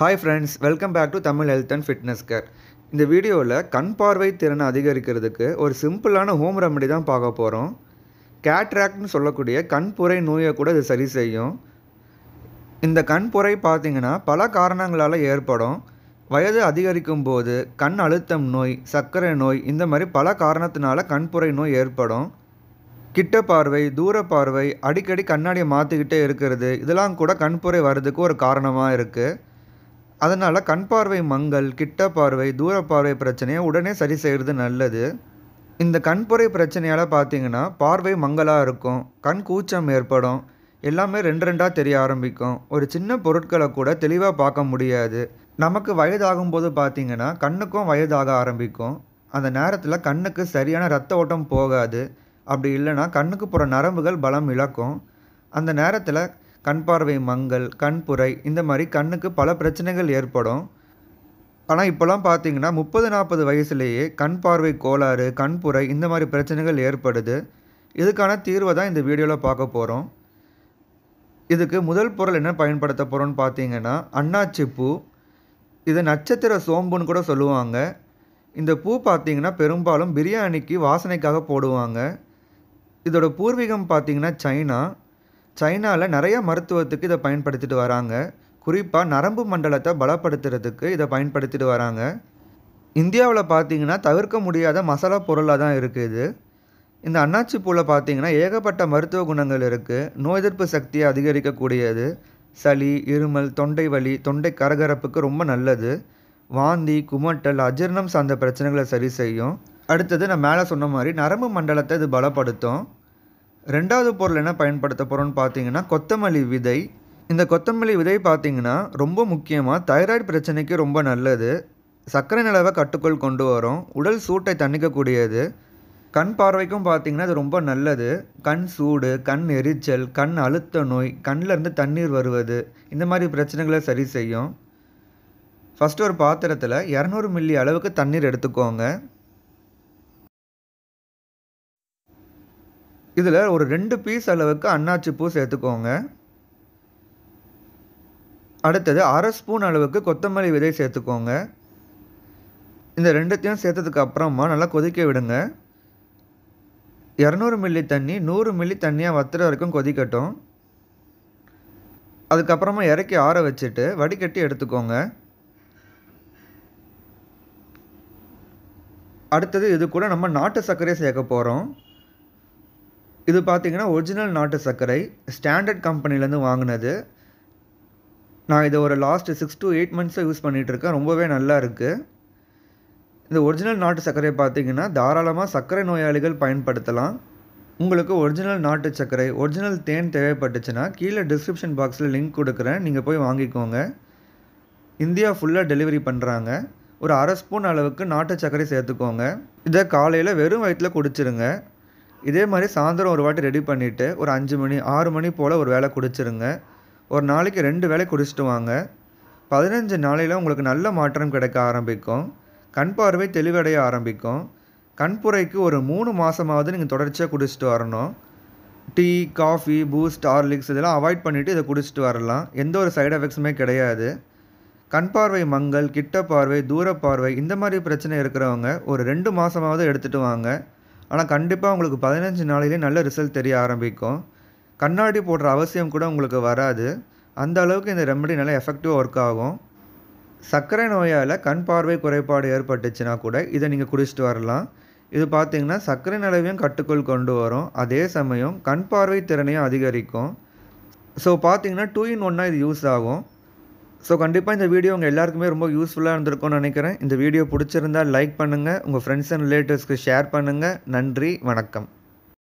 hi friends welcome back to Tamil health and fitness care இந்த வீடியோவில் கண் பார்வை திறனை அதிகரிக்கிறதுக்கு ஒரு சிம்பிளான ஹோம் ரெமெடி தான் பார்க்க போகிறோம் கேட்ராக்ட்னு சொல்லக்கூடிய கண்புரை நோயை கூட இது சரி செய்யும் இந்த கண்புரை பார்த்திங்கன்னா பல காரணங்களால் ஏற்படும் வயது அதிகரிக்கும் போது கண் அழுத்தம் நோய் சர்க்கரை நோய் இந்த மாதிரி பல காரணத்தினால கண்புரை நோய் ஏற்படும் கிட்ட பார்வை தூர பார்வை அடிக்கடி கண்ணாடியை மாற்றிக்கிட்டே இருக்கிறது இதெல்லாம் கூட கண்புரை வர்றதுக்கு ஒரு காரணமாக இருக்குது அதனால் கண் பார்வை மங்கள் கிட்ட பார்வை தூர பார்வை பிரச்சனையை உடனே சரி செய்கிறது நல்லது இந்த கண்புறை பிரச்சனையால் பார்த்தீங்கன்னா பார்வை மங்கலாக இருக்கும் கண் கூச்சம் ஏற்படும் எல்லாமே ரெண்டு ரெண்டாக தெரிய ஆரம்பிக்கும் ஒரு சின்ன பொருட்களை கூட தெளிவாக பார்க்க முடியாது நமக்கு வயதாகும்போது பார்த்திங்கன்னா கண்ணுக்கும் வயதாக ஆரம்பிக்கும் அந்த நேரத்தில் கண்ணுக்கு சரியான ரத்த ஓட்டம் போகாது அப்படி இல்லைன்னா கண்ணுக்கு போகிற நரம்புகள் பலம் இழக்கும் அந்த நேரத்தில் கண் பார்வை மங்கல் கண்புரை இந்த மாதிரி கண்ணுக்கு பல பிரச்சனைகள் ஏற்படும் ஆனால் இப்போலாம் பார்த்தீங்கன்னா முப்பது நாற்பது வயசுலேயே கண் பார்வை கோளாறு கண்புரை இந்த மாதிரி பிரச்சனைகள் ஏற்படுது இதுக்கான தீர்வை தான் இந்த வீடியோவில் பார்க்க போகிறோம் இதுக்கு முதல் பொருள் என்ன பயன்படுத்த போகிறோம்னு பார்த்தீங்கன்னா அண்ணாச்சி பூ இது நட்சத்திர சோம்புன்னு கூட சொல்லுவாங்க இந்த பூ பார்த்திங்கன்னா பெரும்பாலும் பிரியாணிக்கு வாசனைக்காக போடுவாங்க இதோட பூர்வீகம் பார்த்திங்கன்னா சைனா சைனாவில் நிறையா மருத்துவத்துக்கு இதை பயன்படுத்திட்டு வராங்க குறிப்பாக நரம்பு மண்டலத்தை பலப்படுத்துறதுக்கு இதை பயன்படுத்திட்டு வராங்க இந்தியாவில் பார்த்தீங்கன்னா தவிர்க்க முடியாத மசாலா பொருளாக தான் இருக்குது இது இந்த அன்னாச்சி பூவில் பார்த்தீங்கன்னா ஏகப்பட்ட மருத்துவ குணங்கள் இருக்குது நோய் எதிர்ப்பு சக்தியை அதிகரிக்கக்கூடியது சளி இருமல் தொண்டை வலி தொண்டை கரகரப்புக்கு ரொம்ப நல்லது வாந்தி குமட்டல் அஜீர்ணம் சார்ந்த பிரச்சனைகளை சரி செய்யும் அடுத்தது நான் மேலே சொன்ன மாதிரி நரம்பு மண்டலத்தை இது பலப்படுத்தும் ரெண்டாவது பொருள் என்ன பயன்படுத்த போகிறோன்னு பார்த்தீங்கன்னா கொத்தமல்லி விதை இந்த கொத்தமல்லி விதை பார்த்திங்கன்னா ரொம்ப முக்கியமாக தைராய்டு பிரச்சனைக்கு ரொம்ப நல்லது சர்க்கரை நிலவை கட்டுக்குள் கொண்டு வரும் உடல் சூட்டை தண்ணிக்கக்கூடியது கண் பார்வைக்கும் பார்த்திங்கன்னா அது ரொம்ப நல்லது கண் சூடு கண் எரிச்சல் கண் அழுத்த நோய் கண்ணிலேருந்து தண்ணீர் வருவது இந்த மாதிரி பிரச்சனைகளை சரி செய்யும் ஃபஸ்ட்டு ஒரு பாத்திரத்தில் இரநூறு மில்லி அளவுக்கு தண்ணீர் எடுத்துக்கோங்க இதில் ஒரு ரெண்டு பீஸ் அளவுக்கு அன்னாச்சி பூ சேர்த்துக்கோங்க அடுத்தது அரை ஸ்பூன் அளவுக்கு கொத்தமல்லி விதை சேர்த்துக்கோங்க இந்த ரெண்டுத்தையும் சேர்த்ததுக்கு அப்புறமா நல்லா கொதிக்க விடுங்க இரநூறு மில்லி தண்ணி நூறு மில்லி தண்ணியாக வத்துற வரைக்கும் கொதிக்கட்டும் அதுக்கப்புறமா இறக்கி ஆற வச்சுட்டு வடிகட்டி எடுத்துக்கோங்க அடுத்தது இது கூட நம்ம நாட்டு சர்க்கரையை சேர்க்க போகிறோம் இது பார்த்தீங்கன்னா ஒரிஜினல் நாட்டு சர்க்கரை ஸ்டாண்டர்ட் கம்பெனிலேருந்து வாங்கினது நான் இதை ஒரு லாஸ்ட்டு சிக்ஸ் டு எயிட் மந்த்ஸாக யூஸ் பண்ணிகிட்ருக்கேன் ரொம்பவே நல்லா இருக்குது இந்த ஒரிஜினல் நாட்டு சர்க்கரை பார்த்திங்கன்னா தாராளமாக சர்க்கரை நோயாளிகள் பயன்படுத்தலாம் உங்களுக்கு ஒரிஜினல் நாட்டு சர்க்கரை ஒரிஜினல் தேன் தேவைப்பட்டுச்சுன்னா கீழே டிஸ்கிரிப்ஷன் பாக்ஸில் லிங்க் கொடுக்குறேன் நீங்கள் போய் வாங்கிக்கோங்க இந்தியா ஃபுல்லாக டெலிவரி பண்ணுறாங்க ஒரு அரை ஸ்பூன் அளவுக்கு நாட்டு சர்க்கரை சேர்த்துக்கோங்க இதை காலையில் வெறும் வயிற்றில் குடிச்சிருங்க இதே மாதிரி சாயந்தரம் ஒரு வாட்டி ரெடி பண்ணிவிட்டு ஒரு அஞ்சு மணி ஆறு மணி போல் ஒரு வேலை குடிச்சிருங்க ஒரு நாளைக்கு ரெண்டு வேலை குடிச்சிட்டு வாங்க பதினஞ்சு நாளையில் உங்களுக்கு நல்ல மாற்றம் கிடைக்க ஆரம்பிக்கும் கண் பார்வை தெளிவடைய ஆரம்பிக்கும் கண்புரைக்கு ஒரு மூணு மாதமாவது நீங்கள் தொடர்ச்சியாக குடிச்சிட்டு வரணும் டீ காஃபி பூஸ்ட் ஹார்லிக்ஸ் இதெல்லாம் அவாய்ட் பண்ணிவிட்டு இதை குடிச்சிட்டு வரலாம் எந்த ஒரு சைடு எஃபெக்ட்ஸுமே கிடையாது கண் பார்வை மங்கள் கிட்ட பார்வை தூர பார்வை இந்த மாதிரி பிரச்சனை இருக்கிறவங்க ஒரு ரெண்டு மாதமாவது எடுத்துகிட்டு வாங்க ஆனால் கண்டிப்பாக உங்களுக்கு பதினஞ்சு நாளிலே நல்ல ரிசல்ட் தெரிய ஆரம்பிக்கும் கண்ணாடி போடுற அவசியம் கூட உங்களுக்கு வராது அந்த அளவுக்கு இந்த ரெமடி நல்லா எஃபெக்டிவாக ஒர்க் ஆகும் சர்க்கரை நோயால் கண் பார்வை குறைபாடு ஏற்பட்டுச்சுன்னா கூட இதை நீங்கள் குடிச்சிட்டு வரலாம் இது பார்த்திங்கன்னா சர்க்கரை நிலவையும் கட்டுக்குள் கொண்டு வரும் அதே சமயம் கண் பார்வை திறனையும் அதிகரிக்கும் ஸோ பார்த்திங்கன்னா டூ இன் ஒன்னாக இது யூஸ் ஆகும் ஸோ கண்டிப்பாக இந்த வீடியோ உங்கள் எல்லாருக்குமே ரொம்ப யூஸ்ஃபுல்லாக இருந்திருக்கும்னு நினைக்கிறேன் இந்த வீடியோ பிடிச்சிருந்தால் லைக் பண்ணுங்கள் உங்கள் ஃப்ரெண்ட்ஸ் அண்ட் ரிலேட்டிவ்ஸ்க்கு ஷேர் பண்ணுங்கள் நன்றி வணக்கம்